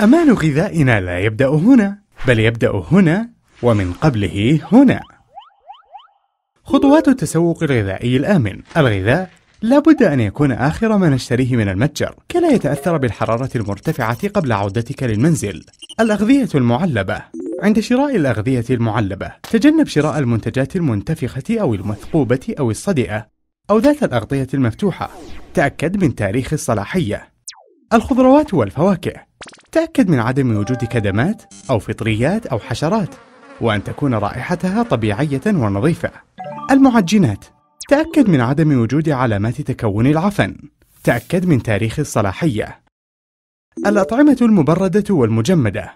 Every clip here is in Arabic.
أمان غذائنا لا يبدأ هنا، بل يبدأ هنا ومن قبله هنا. خطوات التسوق الغذائي الآمن الغذاء لابد أن يكون آخر ما نشتريه من المتجر كي لا يتأثر بالحرارة المرتفعة قبل عودتك للمنزل الأغذية المعلبة عند شراء الأغذية المعلبة تجنب شراء المنتجات المنتفخة أو المثقوبة أو الصدئة أو ذات الأغطية المفتوحة تأكد من تاريخ الصلاحية الخضروات والفواكه تأكد من عدم وجود كدمات أو فطريات أو حشرات وأن تكون رائحتها طبيعية ونظيفة المعجنات تأكد من عدم وجود علامات تكون العفن تأكد من تاريخ الصلاحية الأطعمة المبردة والمجمدة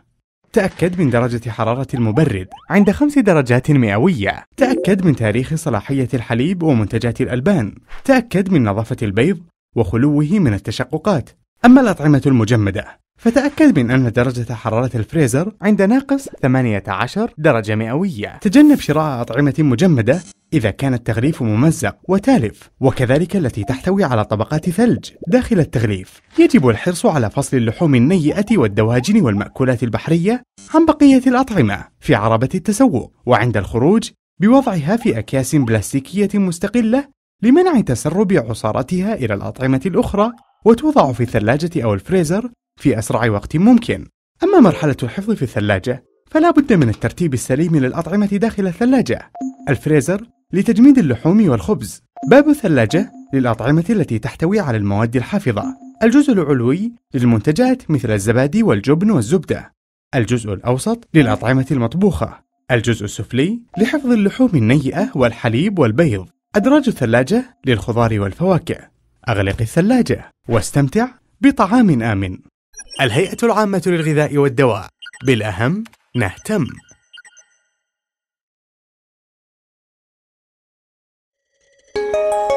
تأكد من درجة حرارة المبرد عند خمس درجات مئوية. تأكد من تاريخ صلاحية الحليب ومنتجات الألبان. تأكد من نظافة البيض وخلوه من التشققات. أما الأطعمة المجمدة فتأكد من أن درجة حرارة الفريزر عند ناقص 18 درجة مئوية. تجنب شراء أطعمة مجمدة إذا كان التغليف ممزق وتالف وكذلك التي تحتوي على طبقات ثلج داخل التغليف يجب الحرص على فصل اللحوم النيئة والدواجن والمأكولات البحرية عن بقية الأطعمة في عربة التسوق وعند الخروج بوضعها في أكياس بلاستيكية مستقلة لمنع تسرب عصارتها إلى الأطعمة الأخرى وتوضع في الثلاجة أو الفريزر في أسرع وقت ممكن أما مرحلة الحفظ في الثلاجة فلا بد من الترتيب السليم للأطعمة داخل الثلاجة الفريزر لتجميد اللحوم والخبز باب الثلاجة للأطعمة التي تحتوي على المواد الحافظة الجزء العلوي للمنتجات مثل الزبادي والجبن والزبدة الجزء الأوسط للأطعمة المطبوخة الجزء السفلي لحفظ اللحوم النيئة والحليب والبيض أدراج الثلاجة للخضار والفواكه أغلق الثلاجة واستمتع بطعام آمن الهيئة العامة للغذاء والدواء بالأهم نهتم you.